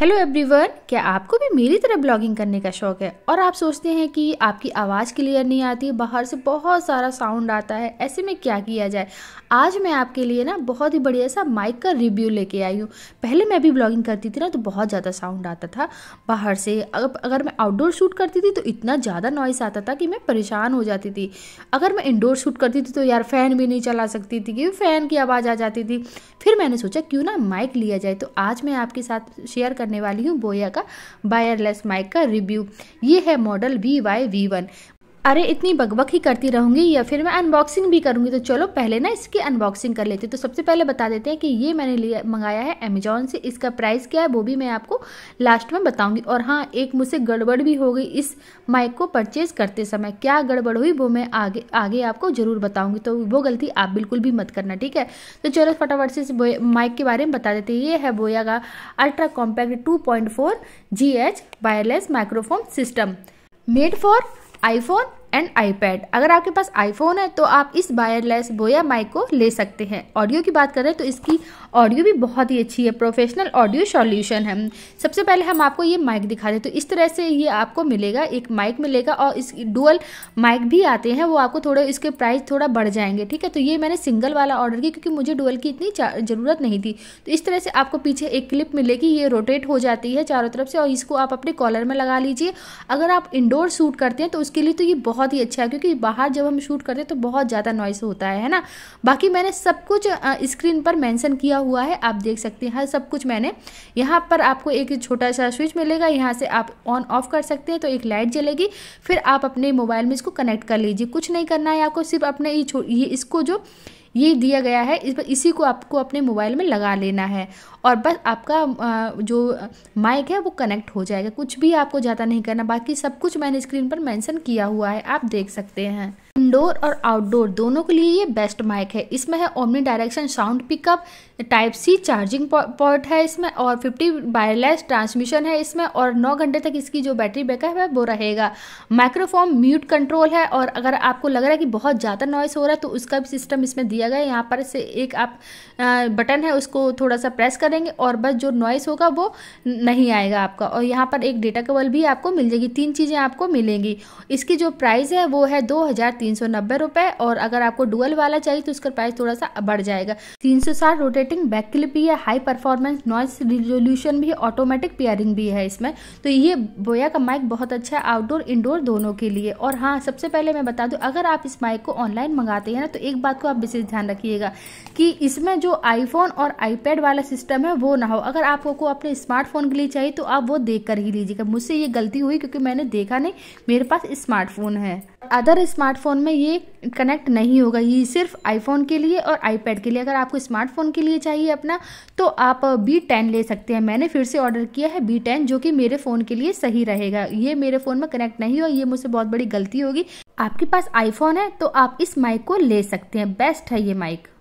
hello everyone क्या आपको भी मेरी तरह ब्लॉगिंग करने का शौक है और आप सोचते हैं कि आपकी आवाज़ क्लियर नहीं आती बाहर से बहुत सारा साउंड आता है ऐसे में क्या किया जाए आज मैं आपके लिए ना बहुत ही बढ़िया सा माइक का रिव्यू लेके आई हूँ पहले मैं भी ब्लॉगिंग करती थी ना तो बहुत ज़्यादा साउंड आता था बाहर से अगर, अगर मैं आउटडोर शूट करती थी तो इतना ज़्यादा नॉइस आता था कि मैं परेशान हो जाती थी अगर मैं इंडोर शूट करती थी तो यार फ़ैन भी नहीं चला सकती थी क्योंकि फ़ैन की आवाज़ आ जाती थी फिर मैंने सोचा क्यों ना माइक लिया जाए तो आज मैं आपके साथ शेयर कर करने वाली हूँ बोया का वायरलेस माइक का रिव्यू ये है model V Y V one अरे इतनी बकबक ही करती रहूँगी या फिर मैं अनबॉक्सिंग भी करूँगी तो चलो पहले ना इसकी अनबॉक्सिंग कर लेते हैं तो सबसे पहले बता देते हैं कि ये मैंने लिया मंगाया है अमेजोन से इसका प्राइस क्या है वो भी मैं आपको लास्ट में बताऊँगी और हाँ एक मुझसे गड़बड़ भी हो गई इस माइक को परचेज़ करते समय क्या गड़बड़ हुई वो मैं आगे आगे आपको ज़रूर बताऊँगी तो वो गलती आप बिल्कुल भी मत करना ठीक है तो चलो फटाफट से इस माइक के बारे में बता देते हैं ये है बोया का ultra compact two point four G H wireless microphone system made for iPhone and iPad अगर आपके पास आईफोन है तो आप इस वायरलेस बोया माइक को ले सकते हैं ऑडियो की बात करें तो इसकी ऑडियो भी बहुत ही अच्छी है प्रोफेशनल ऑडियो सॉल्यूशन है सबसे पहले हम आपको ये माइक दिखा दें तो इस तरह से ये आपको मिलेगा एक माइक मिलेगा और इस डुअल माइक भी आते हैं वो आपको थोड़े इसके प्राइस थोड़ा बढ़ जाएंगे ठीक है तो ये मैंने सिंगल वाला ऑर्डर किया क्योंकि मुझे डुअल की इतनी ज़रूरत नहीं थी तो इस तरह से आपको पीछे एक क्लिप मिलेगी ये रोटेट हो जाती है चारों तरफ से और इसको आप अपने कॉलर में लगा लीजिए अगर आप इंडोर शूट करते हैं तो उसके लिए तो ये बहुत बहुत ही अच्छा है क्योंकि बाहर जब हम शूट करते हैं तो बहुत ज़्यादा नॉइस होता है है ना बाकी मैंने सब कुछ स्क्रीन पर मेंशन किया हुआ है आप देख सकते हैं सब कुछ मैंने यहाँ पर आपको एक छोटा सा स्विच मिलेगा यहाँ से आप ऑन ऑफ कर सकते हैं तो एक लाइट जलेगी फिर आप अपने मोबाइल में इसको कनेक्ट कर लीजिए कुछ नहीं करना है आपको सिर्फ अपने ये इसको जो ये दिया गया है इस इसी को आपको अपने मोबाइल में लगा लेना है और बस आपका जो माइक है वो कनेक्ट हो जाएगा कुछ भी आपको ज़्यादा नहीं करना बाकी सब कुछ मैंने स्क्रीन पर मेंशन किया हुआ है आप देख सकते हैं इंडोर और आउटडोर दोनों के लिए ये बेस्ट माइक है इसमें है omni direction sound pickup type C charging port है इसमें और 50 वायरलेस ट्रांसमिशन है इसमें और 9 घंटे तक इसकी जो बैटरी बैकअप है वो रहेगा माइक्रोफोन म्यूट कंट्रोल है और अगर आपको लग रहा है कि बहुत ज़्यादा नॉइस हो रहा है तो उसका भी सिस्टम इसमें दिया गया है यहाँ पर से एक आप बटन है उसको थोड़ा सा प्रेस करेंगे और बस जो नॉइस होगा वो नहीं आएगा आपका और यहाँ पर एक डेटा केबल भी आपको मिल जाएगी तीन चीज़ें आपको मिलेंगी इसकी जो प्राइस है वो है दो हज़ार तीन सौ नब्बे रुपए और अगर आपको डुअल वाला चाहिए तो उसका प्राइस थोड़ा सा बढ़ जाएगा तीन सौ साठ रोटेटिंग बैक क्लिप भी है हाई परफॉर्मेंस नॉइस रिजोल्यूशन भी ऑटोमेटिक पेयरिंग भी है इसमें तो ये बोया का माइक बहुत अच्छा है आउटडोर इंडोर दोनों के लिए और हाँ सबसे पहले मैं बता दूँ अगर आप इस माइक को ऑनलाइन मंगाते हैं ना तो एक बात को आप विशेष ध्यान रखिएगा कि इसमें जो आईफोन और आईपैड वाला सिस्टम है वो ना हो अगर आपको अपने स्मार्टफोन के लिए चाहिए तो आप वो देख कर ही लीजिएगा मुझसे ये गलती हुई क्योंकि मैंने देखा नहीं मेरे पास स्मार्टफोन है अदर स्मार्टफोन में में ये कनेक्ट नहीं होगा ये सिर्फ आईफोन के लिए और आईपैड के लिए अगर आपको स्मार्टफोन के लिए चाहिए अपना तो आप बी टेन ले सकते हैं मैंने फिर से ऑर्डर किया है बी टेन जो कि मेरे फ़ोन के लिए सही रहेगा ये मेरे फ़ोन में कनेक्ट नहीं हुआ ये मुझसे बहुत बड़ी गलती होगी आपके पास आईफोन है तो आप इस माइक को ले सकते हैं बेस्ट है ये माइक